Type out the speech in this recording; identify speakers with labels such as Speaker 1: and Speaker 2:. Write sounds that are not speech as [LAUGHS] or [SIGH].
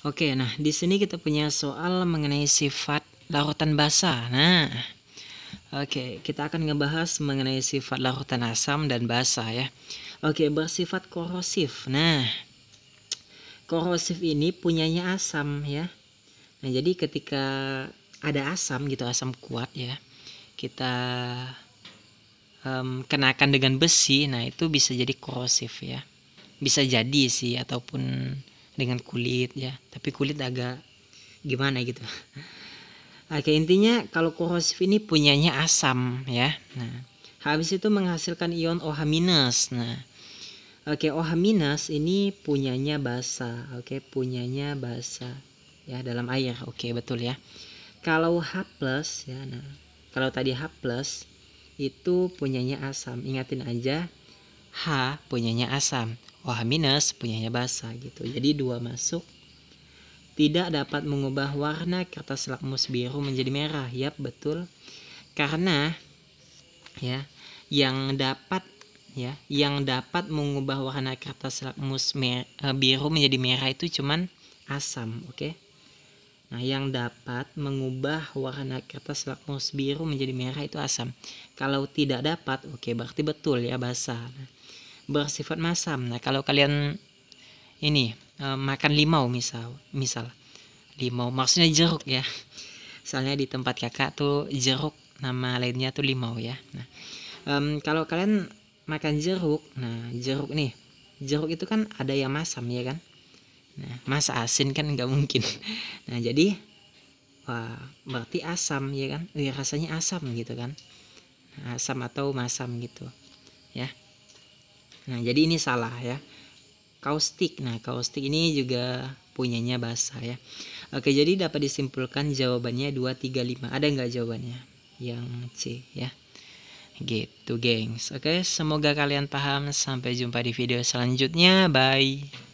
Speaker 1: Oke, nah di sini kita punya soal mengenai sifat larutan basa. Nah, oke, kita akan ngebahas mengenai sifat larutan asam dan basa ya. Oke, bersifat korosif. Nah, korosif ini punyanya asam ya. Nah, jadi ketika ada asam gitu, asam kuat ya, kita um, kenakan dengan besi, nah itu bisa jadi korosif ya. Bisa jadi sih ataupun dengan kulit ya tapi kulit agak gimana gitu [LAUGHS] oke intinya kalau korosif ini punyanya asam ya nah habis itu menghasilkan ion OH minus nah oke OH minus ini punyanya basa oke punyanya basa ya dalam air oke betul ya kalau H plus ya nah kalau tadi H plus itu punyanya asam ingatin aja H punyanya asam Wah oh, minus punyanya basa gitu. Jadi dua masuk tidak dapat mengubah warna kertas lakmus biru menjadi merah. ya betul. Karena ya, yang dapat ya, yang dapat mengubah warna kertas lakmus mer eh, biru menjadi merah itu cuman asam, oke. Okay? Nah, yang dapat mengubah warna kertas lakmus biru menjadi merah itu asam. Kalau tidak dapat, oke, okay, berarti betul ya basah. Nah, bersifat masam. Nah, kalau kalian ini e, makan limau misal, misal limau maksudnya jeruk ya. Misalnya [LAUGHS] di tempat kakak tuh jeruk, nama lainnya tuh limau ya. Nah, e, kalau kalian makan jeruk, nah jeruk nih, jeruk itu kan ada yang masam ya kan. Nah, masa asin kan nggak mungkin. [LAUGHS] Nah, jadi wah, berarti asam ya kan? Ya, rasanya asam gitu kan. Nah, asam atau masam gitu. Ya. Nah, jadi ini salah ya. Kaustik. Nah, kaustik ini juga punyanya bahasa ya. Oke, jadi dapat disimpulkan jawabannya 2 3 5. Ada nggak jawabannya? Yang C ya. Gitu, gengs. Oke, semoga kalian paham. Sampai jumpa di video selanjutnya. Bye.